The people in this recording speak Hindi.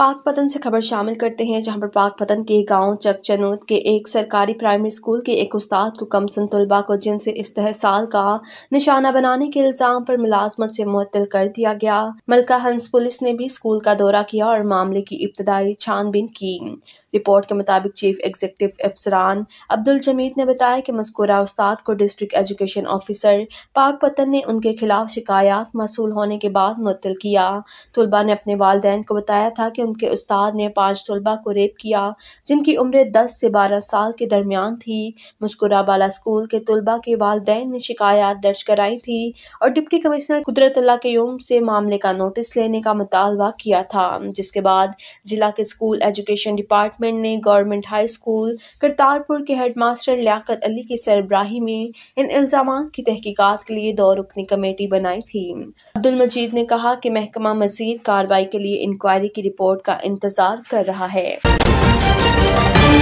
पाक पतन से खबर शामिल करते हैं जहां पर पाक पतन के गांव चकचनूद के एक सरकारी प्राइमरी स्कूल के एक उस्ताद को कमसन तलबा को जिनसे इस्तेसाल का निशाना बनाने के इल्जाम पर मुलाजमत से मुत्तल कर दिया गया मलका हंस पुलिस ने भी स्कूल का दौरा किया और मामले की इब्तदाई छानबीन की रिपोर्ट के मुताबिक चीफ एग्जीक्यूटिव अफसरान अब्दुल जमीद ने बताया कि मस्कुरा उस्ताद को डिस्ट्रिक्ट एजुकेशन ऑफिसर पाक पतन ने उनके खिलाफ शिकायत मौसू होने के बाद मुतल किया तलबा ने अपने वालदेन को बताया था कि उनके उस्ताद ने पाँच तलबा को रेप किया जिनकी उम्र दस से बारह साल के दरमियान थी बाला स्कूल के तलबा के वालदेन ने शिकायत दर्ज कराई थी और डिप्टी कमिश्नर कुदरत के यूम से मामले का नोटिस लेने का मुतालबा किया था जिसके बाद जिला के स्कूल एजुकेशन डिपार्टमेंट डिपार्टमेंट ने गवर्नमेंट हाई स्कूल करतारपुर के हेडमास्टर लियाकत अली की सरबराही में इन इल्ज़ाम की तहकीकात के लिए दो रुकनी कमेटी बनाई थी अब्दुल मजीद ने कहा कि महकमा मजीद कार्रवाई के लिए इंक्वायरी की रिपोर्ट का इंतजार कर रहा है